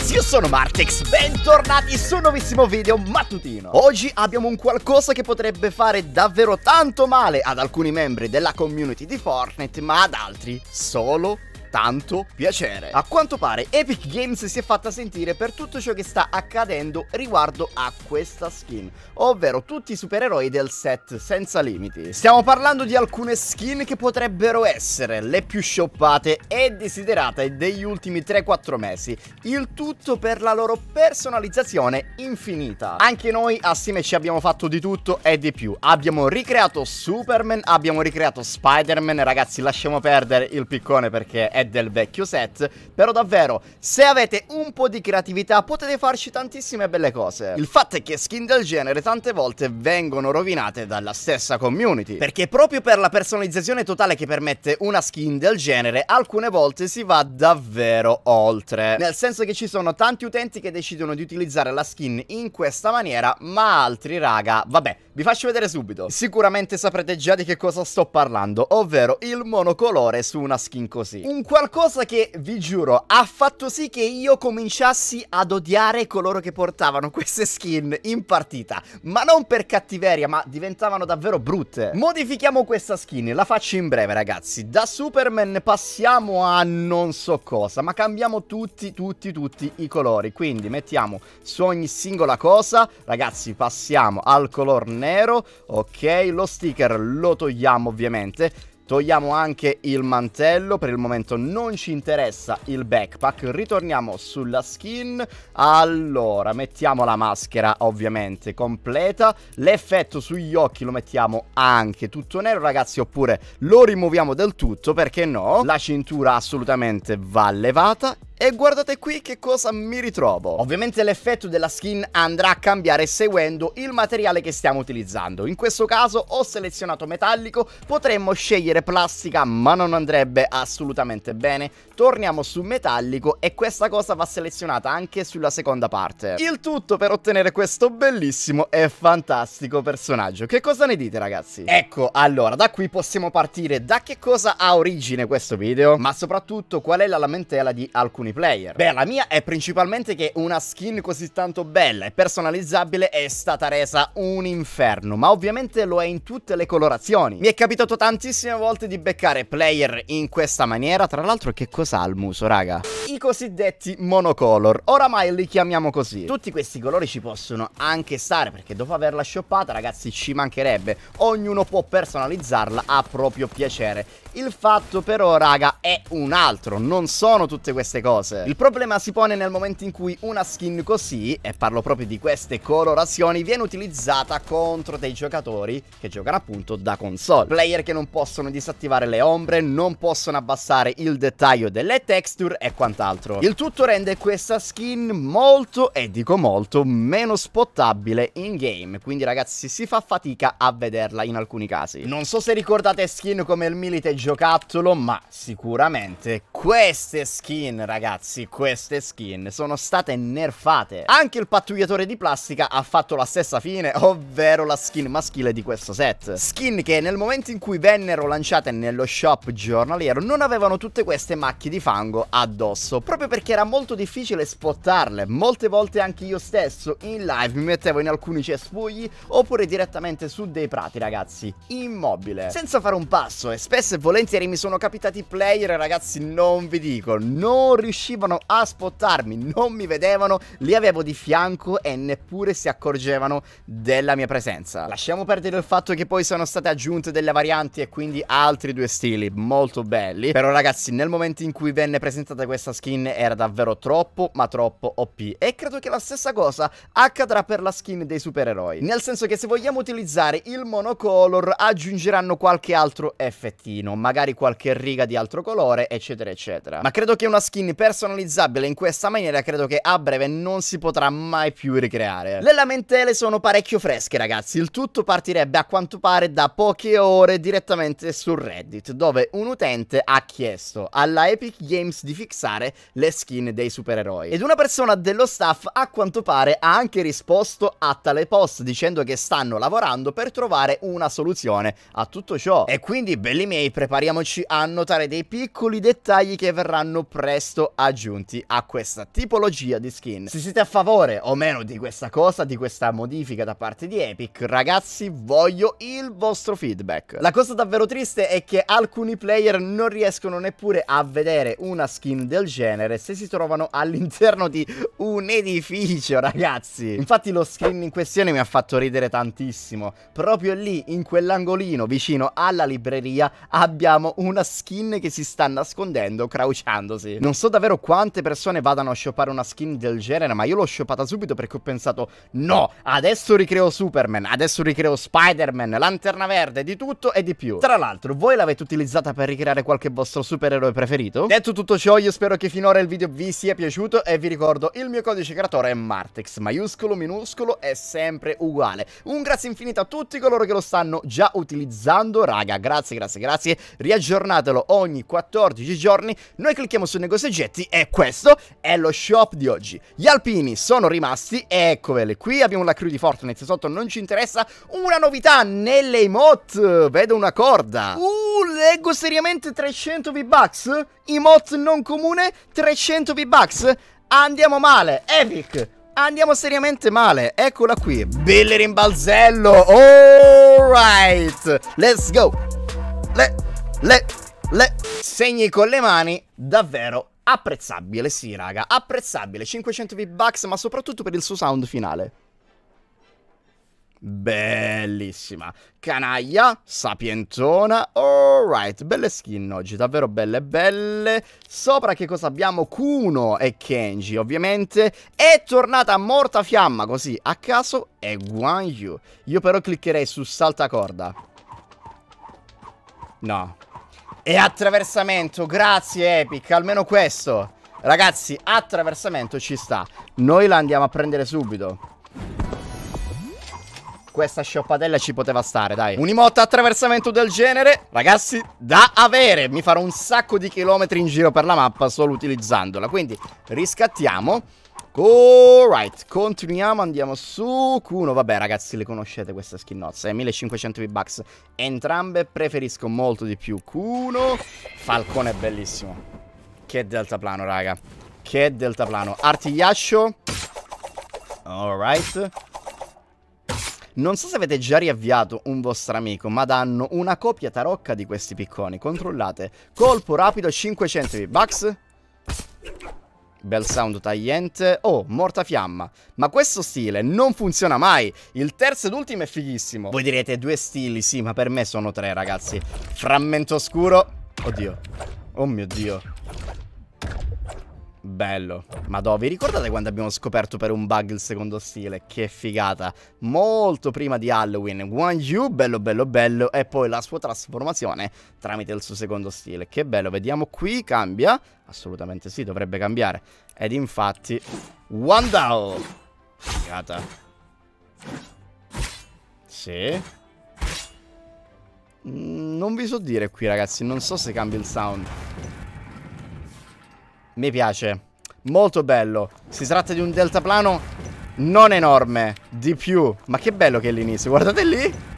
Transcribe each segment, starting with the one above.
ragazzi, io sono Martex, bentornati su un nuovissimo video mattutino Oggi abbiamo un qualcosa che potrebbe fare davvero tanto male ad alcuni membri della community di Fortnite Ma ad altri solo tanto piacere. A quanto pare Epic Games si è fatta sentire per tutto ciò che sta accadendo riguardo a questa skin, ovvero tutti i supereroi del set senza limiti. Stiamo parlando di alcune skin che potrebbero essere le più shoppate e desiderate degli ultimi 3-4 mesi, il tutto per la loro personalizzazione infinita. Anche noi assieme ci abbiamo fatto di tutto e di più, abbiamo ricreato Superman, abbiamo ricreato Spider-Man, ragazzi lasciamo perdere il piccone perché è è del vecchio set, però davvero, se avete un po' di creatività potete farci tantissime belle cose. Il fatto è che skin del genere tante volte vengono rovinate dalla stessa community, perché proprio per la personalizzazione totale che permette una skin del genere, alcune volte si va davvero oltre. Nel senso che ci sono tanti utenti che decidono di utilizzare la skin in questa maniera, ma altri raga, vabbè, vi faccio vedere subito. Sicuramente saprete già di che cosa sto parlando, ovvero il monocolore su una skin così. Un qualcosa che, vi giuro, ha fatto sì che io cominciassi ad odiare coloro che portavano queste skin in partita. Ma non per cattiveria, ma diventavano davvero brutte. Modifichiamo questa skin, la faccio in breve ragazzi. Da Superman passiamo a non so cosa, ma cambiamo tutti, tutti, tutti i colori. Quindi mettiamo su ogni singola cosa, ragazzi passiamo al color nero, ok, lo sticker lo togliamo ovviamente Togliamo anche il mantello, per il momento non ci interessa il backpack. Ritorniamo sulla skin. Allora, mettiamo la maschera ovviamente completa. L'effetto sugli occhi lo mettiamo anche tutto nero, ragazzi, oppure lo rimuoviamo del tutto, perché no? La cintura assolutamente va levata e guardate qui che cosa mi ritrovo. Ovviamente l'effetto della skin andrà a cambiare seguendo il materiale che stiamo utilizzando. In questo caso ho selezionato metallico, potremmo scegliere plastica ma non andrebbe assolutamente bene. Torniamo su metallico e questa cosa va selezionata anche sulla seconda parte. Il tutto per ottenere questo bellissimo e fantastico personaggio. Che cosa ne dite ragazzi? Ecco, allora da qui possiamo partire da che cosa ha origine questo video, ma soprattutto qual è la lamentela di alcuni player. Beh, la mia è principalmente che una skin così tanto bella e personalizzabile è stata resa un inferno, ma ovviamente lo è in tutte le colorazioni. Mi è capitato tantissime volte di beccare player in questa maniera, tra l'altro che cos'ha il muso, raga? I cosiddetti monocolor, oramai li chiamiamo così. Tutti questi colori ci possono anche stare, perché dopo averla shoppata, ragazzi, ci mancherebbe. Ognuno può personalizzarla a proprio piacere. Il fatto però, raga, è un altro, non sono tutte queste cose cose. Il problema si pone nel momento in cui una skin così, e parlo proprio di queste colorazioni, viene utilizzata contro dei giocatori che giocano appunto da console. Player che non possono disattivare le ombre, non possono abbassare il dettaglio delle texture e quant'altro. Il tutto rende questa skin molto, e dico molto, meno spottabile in game, quindi ragazzi si fa fatica a vederla in alcuni casi. Non so se ricordate skin come il milite giocattolo, ma sicuramente queste skin ragazzi ragazzi, queste skin sono state nerfate. Anche il pattugliatore di plastica ha fatto la stessa fine, ovvero la skin maschile di questo set. Skin che nel momento in cui vennero lanciate nello shop giornaliero non avevano tutte queste macchie di fango addosso, proprio perché era molto difficile spottarle. Molte volte anche io stesso in live mi mettevo in alcuni cespugli oppure direttamente su dei prati, ragazzi, immobile, senza fare un passo e spesso e volentieri mi sono capitati player, ragazzi, non vi dico, non riuscivo riuscivano a spottarmi, non mi vedevano, li avevo di fianco e neppure si accorgevano della mia presenza. Lasciamo perdere il fatto che poi sono state aggiunte delle varianti e quindi altri due stili molto belli. Però ragazzi, nel momento in cui venne presentata questa skin era davvero troppo, ma troppo OP. E credo che la stessa cosa accadrà per la skin dei supereroi. Nel senso che se vogliamo utilizzare il monocolor aggiungeranno qualche altro effettino, magari qualche riga di altro colore, eccetera, eccetera. Ma credo che una skin personalizzabile in questa maniera credo che a breve non si potrà mai più ricreare. Le lamentele sono parecchio fresche ragazzi, il tutto partirebbe a quanto pare da poche ore direttamente su Reddit, dove un utente ha chiesto alla Epic Games di fixare le skin dei supereroi. Ed una persona dello staff a quanto pare ha anche risposto a tale post dicendo che stanno lavorando per trovare una soluzione a tutto ciò. E quindi belli miei prepariamoci a notare dei piccoli dettagli che verranno presto aggiunti a questa tipologia di skin. Se siete a favore o meno di questa cosa, di questa modifica da parte di Epic, ragazzi voglio il vostro feedback. La cosa davvero triste è che alcuni player non riescono neppure a vedere una skin del genere se si trovano all'interno di un edificio, ragazzi. Infatti lo skin in questione mi ha fatto ridere tantissimo. Proprio lì, in quell'angolino vicino alla libreria, abbiamo una skin che si sta nascondendo, crouchandosi. Non so davvero davvero quante persone vadano a sciopare una skin del genere, ma io l'ho sciopata subito perché ho pensato no, adesso ricreo Superman, adesso ricreo Spider-Man, Lanterna Verde, di tutto e di più. Tra l'altro, voi l'avete utilizzata per ricreare qualche vostro supereroe preferito? Detto tutto ciò, io spero che finora il video vi sia piaciuto e vi ricordo il mio codice creatore è Martex, maiuscolo, minuscolo è sempre uguale. Un grazie infinito a tutti coloro che lo stanno già utilizzando, raga, grazie, grazie, grazie. Riaggiornatelo ogni 14 giorni, noi clicchiamo su negoziaggio effetti è questo, è lo shop di oggi. Gli alpini sono rimasti, eccovele, qui abbiamo la crew di Fortnite, sotto non ci interessa una novità nelle emote, vedo una corda. Uh, leggo seriamente 300 V-Bucks? Emote non comune, 300 V-Bucks? Andiamo male, Epic! Andiamo seriamente male, eccola qui, Billy Rimbalzello, alright, let's go, le, le, le, segni con le mani, davvero Apprezzabile, sì, raga. Apprezzabile. 500 V-Bucks, ma soprattutto per il suo sound finale. Bellissima. Canaglia, sapientona. Alright, belle skin oggi, davvero belle belle. Sopra che cosa abbiamo? Kuno e Kenji, ovviamente. È tornata morta fiamma, così, a caso, è Guan Yu. Io però cliccherei su salta corda. No, e attraversamento, grazie Epic, almeno questo. Ragazzi, attraversamento ci sta. Noi la andiamo a prendere subito. Questa scioppatella ci poteva stare, dai. Un'imotta attraversamento del genere, ragazzi, da avere. Mi farò un sacco di chilometri in giro per la mappa solo utilizzandola. Quindi riscattiamo. Alright, continuiamo, andiamo su Kuno. Vabbè, ragazzi, le conoscete queste skin nozze. Eh? 1500 V-Bucks entrambe. Preferisco molto di più Kuno. Falcone è bellissimo. Che deltaplano, raga. Che deltaplano. Artigliaccio. Alright. Non so se avete già riavviato un vostro amico, ma danno una copia tarocca di questi picconi. Controllate. Colpo rapido, 500 V-Bucks. Bel sound tagliente. Oh, morta fiamma. Ma questo stile non funziona mai. Il terzo ed ultimo è fighissimo. Voi direte due stili, sì, ma per me sono tre, ragazzi. Frammento scuro. Oddio. Oh mio Dio. Bello. Madò, vi ricordate quando abbiamo scoperto per un bug il secondo stile? Che figata. Molto prima di Halloween. One Yu, bello bello bello, e poi la sua trasformazione tramite il suo secondo stile. Che bello, vediamo qui, cambia. Assolutamente sì, dovrebbe cambiare. Ed infatti... One Down. Figata. Sì. Mm, non vi so dire qui, ragazzi, non so se cambia il sound. Mi piace. Molto bello. Si tratta di un deltaplano non enorme, di più. Ma che bello che è l'inizio, guardate lì.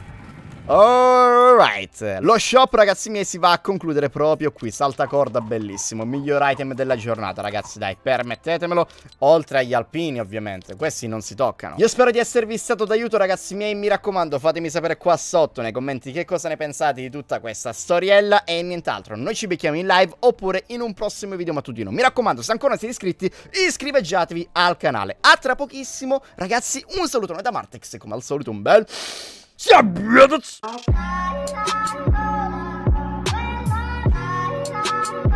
Alright, lo shop ragazzi miei si va a concludere proprio qui, salta corda bellissimo, miglior item della giornata ragazzi dai, permettetemelo, oltre agli alpini ovviamente, questi non si toccano. Io spero di esservi stato d'aiuto ragazzi miei, mi raccomando fatemi sapere qua sotto nei commenti che cosa ne pensate di tutta questa storiella e nient'altro, noi ci becchiamo in live oppure in un prossimo video mattutino, mi raccomando se ancora non siete iscritti iscriveggiatevi al canale, a tra pochissimo ragazzi un salutone da Martex come al solito un bel... 见别的吃。